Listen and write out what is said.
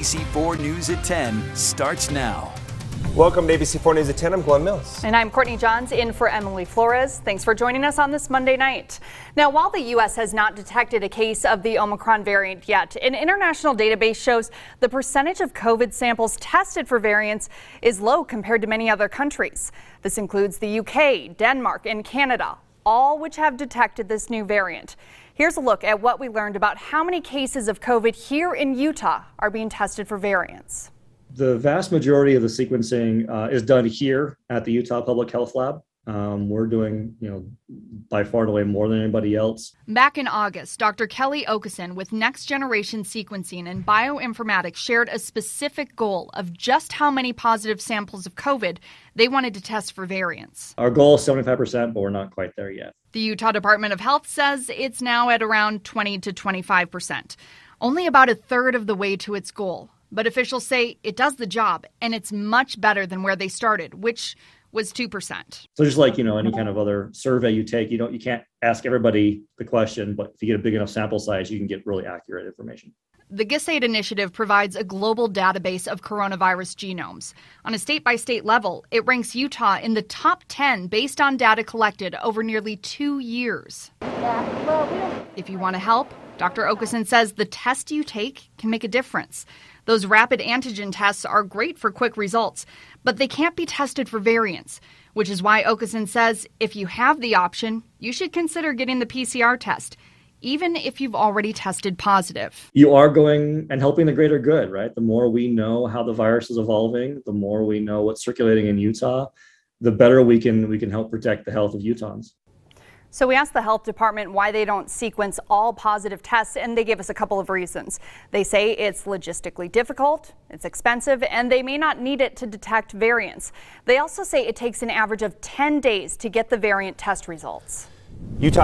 ABC4 News at 10 starts now. Welcome to ABC4 News at 10. I'm Glenn Mills. And I'm Courtney Johns in for Emily Flores. Thanks for joining us on this Monday night. Now, while the U.S. has not detected a case of the Omicron variant yet, an international database shows the percentage of COVID samples tested for variants is low compared to many other countries. This includes the U.K., Denmark, and Canada, all which have detected this new variant. Here's a look at what we learned about how many cases of COVID here in Utah are being tested for variants. The vast majority of the sequencing uh, is done here at the Utah Public Health Lab. Um, we're doing, you know, by far and away more than anybody else. Back in August, Dr. Kelly Okeson with Next Generation Sequencing and Bioinformatics shared a specific goal of just how many positive samples of COVID they wanted to test for variants. Our goal is 75%, but we're not quite there yet. The Utah Department of Health says it's now at around 20 to 25%, only about a third of the way to its goal. But officials say it does the job and it's much better than where they started, which was 2%. So just like, you know, any kind of other survey you take, you don't you can't ask everybody the question, but if you get a big enough sample size, you can get really accurate information. The GISAID initiative provides a global database of coronavirus genomes. On a state by state level, it ranks Utah in the top 10 based on data collected over nearly two years. If you want to help, Dr. Okeson says the test you take can make a difference. Those rapid antigen tests are great for quick results, but they can't be tested for variants, which is why Okeson says if you have the option, you should consider getting the PCR test even if you've already tested positive. You are going and helping the greater good, right? The more we know how the virus is evolving, the more we know what's circulating in Utah, the better we can we can help protect the health of Utahns. So we asked the health department why they don't sequence all positive tests, and they gave us a couple of reasons. They say it's logistically difficult, it's expensive, and they may not need it to detect variants. They also say it takes an average of 10 days to get the variant test results. Utah